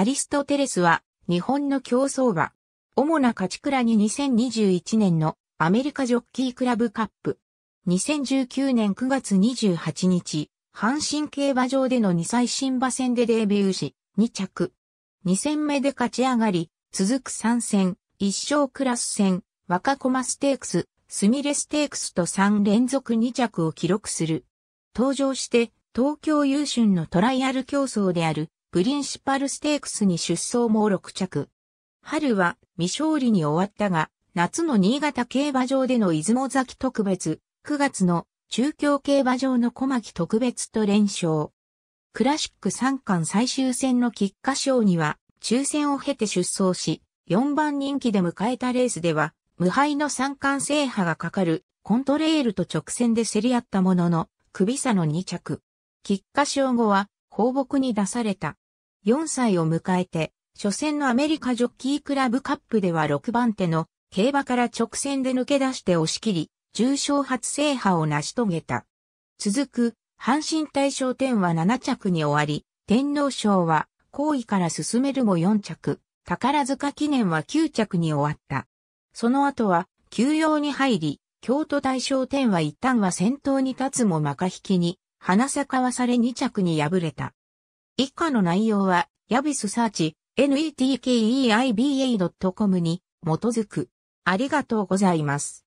アリストテレスは、日本の競争馬。主な勝ち倉に2021年のアメリカジョッキークラブカップ。2019年9月28日、阪神競馬場での2歳新馬戦でデビューし、2着。2戦目で勝ち上がり、続く3戦、1勝クラス戦、若駒ステークス、スミレステークスと3連続2着を記録する。登場して、東京優春のトライアル競争であるプリンシパルステークスに出走も6着。春は未勝利に終わったが、夏の新潟競馬場での出雲崎特別、9月の中京競馬場の小牧特別と連勝。クラシック3冠最終戦の菊花賞には、抽選を経て出走し、4番人気で迎えたレースでは、無敗の三冠制覇がかかるコントレールと直線で競り合ったものの、首差の2着。菊花賞後は放牧に出された。4歳を迎えて、初戦のアメリカジョッキークラブカップでは6番手の競馬から直線で抜け出して押し切り、重賞初制覇を成し遂げた。続く、阪神大賞典は7着に終わり、天皇賞は後位から進めるも4着、宝塚記念は9着に終わった。その後は、休養に入り、京都大賞典は一旦は先頭に立つも幕引きに、花坂はされ2着に敗れた。以下の内容は、ヤビスサーチ、netkeiba.com に基づく。ありがとうございます。